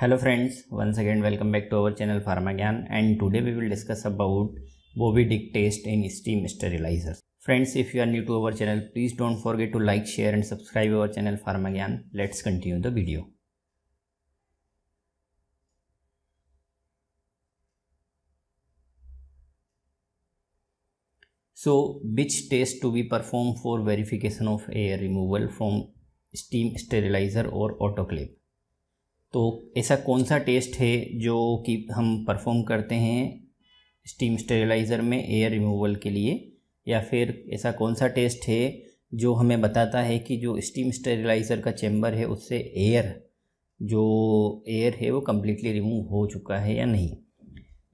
hello friends once again welcome back to our channel pharmagyan and today we will discuss about bovidic test in steam sterilizers friends if you are new to our channel please don't forget to like share and subscribe our channel pharmagyan let's continue the video so which test to be performed for verification of air removal from steam sterilizer or autoclave तो ऐसा कौन सा test है जो कि हम perform करते हैं स्टीम स्टेरिलाइज़र में एयर रिमूवल के लिए या फिर ऐसा कौन सा टेस्ट है जो हमें बताता है कि जो स्टीम स्टेरिलाइज़र का चैम्बर है उससे एयर जो एयर है वो कम्प्लीटली रिमूव हो चुका है या नहीं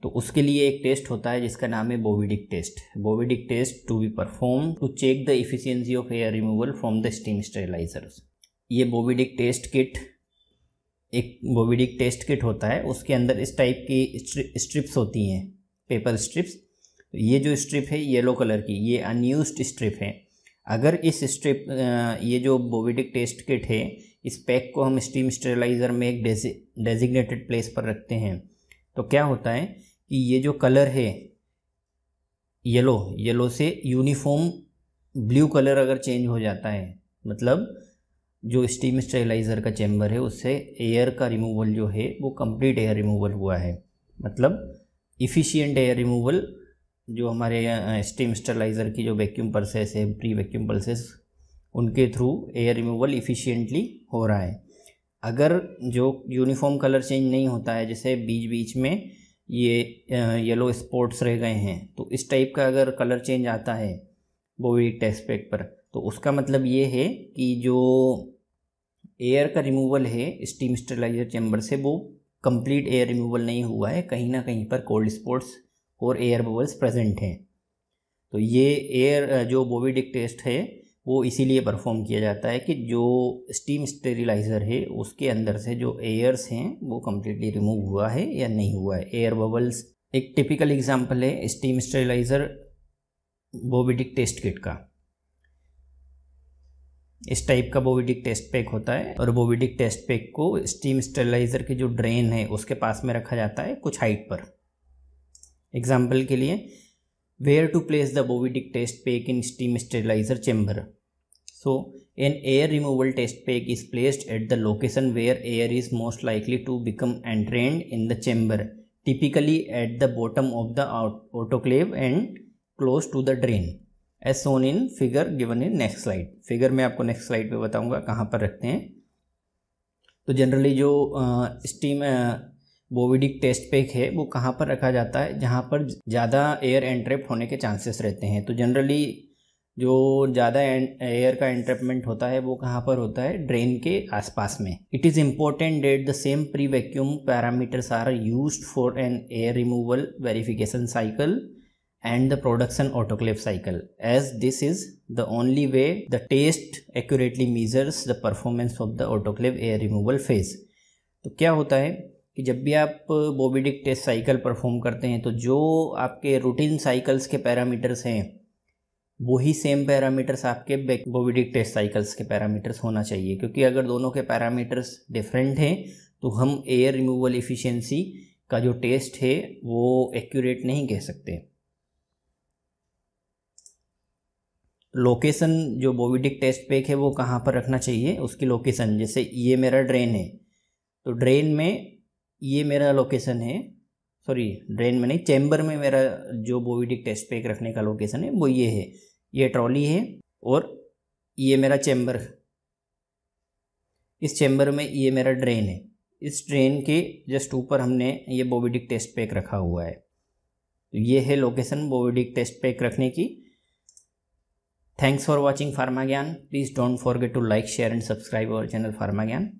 तो उसके लिए एक टेस्ट होता है जिसका नाम है Bowie Dick test Bowie Dick test to be perform to check the efficiency of air removal from the steam sterilizer ये बोविडिक टेस्ट किट एक बोविडिक टेस्ट किट होता है उसके अंदर इस टाइप की स्ट्रिप्स होती हैं पेपर स्ट्रिप्स तो ये जो स्ट्रिप है येलो कलर की ये अनयूज स्ट्रिप है अगर इस स्ट्रिप ये जो बोविडिक टेस्ट किट है इस पैक को हम स्टीम स्टेलाइज़र में एक डेजिग्नेटेड प्लेस पर रखते हैं तो क्या होता है कि ये जो कलर है येलो येलो से यूनिफॉर्म ब्लू कलर अगर चेंज हो जाता है मतलब जो स्टीम स्टेलाइज़र का चैम्बर है उससे एयर का रिमूवल जो है वो कंप्लीट एयर रिमूवल हुआ है मतलब इफ़िशियंट एयर रिमूवल जो हमारे स्टीम स्टेलाइज़र की जो वैक्यूम प्रोसेस है प्री वैक्यूम प्रोसेस उनके थ्रू एयर रिमूवल इफ़िशियंटली हो रहा है अगर जो यूनिफॉर्म कलर चेंज नहीं होता है जैसे बीच बीच में ये येलो स्पॉट्स रह गए हैं तो इस टाइप का अगर कलर चेंज आता है भी टेस्ट पैक पर तो उसका मतलब ये है कि जो एयर का रिमूवल है स्टीम स्टेलाइजर चैम्बर से वो कंप्लीट एयर रिमूवल नहीं हुआ है कहीं ना कहीं पर कोल्ड स्पॉट्स और एयर बबल्स प्रेजेंट हैं तो ये एयर जो बोविडिक टेस्ट है वो इसीलिए परफॉर्म किया जाता है कि जो स्टीम स्टेरिलाइज़र है उसके अंदर से जो एयर्स हैं वो कम्प्लीटली रिमूव हुआ है या नहीं हुआ है एयर बबल्स एक टिपिकल एग्जाम्पल है steam sterilizer Bowie Dick test kit का इस टाइप का बोविडिक टेस्ट पैक होता है और बोविडिक टेस्ट पैक को स्टीम स्टेलाइजर के जो ड्रेन है उसके पास में रखा जाता है कुछ हाइट पर एग्जाम्पल के लिए where to place the Bowie Dick test pack in steam sterilizer chamber so an air removal test pack is placed at the location where air is most likely to become entrained in the chamber typically at the bottom of the autoclave and close to the drain as shown in figure given in next slide figure में आपको next slide पे बताऊंगा कहाँ पर रखते हैं तो generally जो स्टीम बोविडिक टेस्ट पैक है वो कहाँ पर रखा जाता है जहाँ पर ज़्यादा एयर एंट्रेप होने के चांसेस रहते हैं तो जनरली जो ज़्यादा एयर का एंट्रेपमेंट होता है वो कहाँ पर होता है ड्रेन के आसपास में it is important that the same pre vacuum parameters are use for an air removal verification cycle and the production autoclave cycle as this is the only way the taste accurately measures the performance of the autoclave air removal phase तो क्या होता है कि जब भी आप बोबिडिक test cycle perform करते हैं तो जो आपके रूटीन साइकिल्स के पैरामीटर्स हैं वही सेम पैरामीटर्स आपके बोबिडिक टेस्ट साइकिल्स के पैरामीटर्स होना चाहिए क्योंकि अगर दोनों के पैरामीटर्स डिफरेंट हैं तो हम एयर रिमूवल इफिशेंसी का जो टेस्ट है वो एक्यूरेट नहीं कह सकते लोकेशन जो बोविडिक टेस्ट पैक है वो कहाँ पर रखना चाहिए उसकी लोकेशन जैसे ये मेरा ड्रेन है तो ड्रेन में ये मेरा लोकेशन है सॉरी ड्रेन में नहीं चैम्बर में मेरा जो बोविडिक टेस्ट पैक रखने का लोकेशन है वो ये है ये ट्रॉली है और ये मेरा चैम्बर इस चैम्बर में ये मेरा ड्रेन है इस ड्रेन के जस्ट ऊपर हमने ये बोविडिक टेस्ट पैक रखा हुआ है तो ये है लोकेशन बोविडिक टेस्ट पैक रखने की Thanks for watching PharmaGyan. Please don't forget to like, share and subscribe our channel PharmaGyan.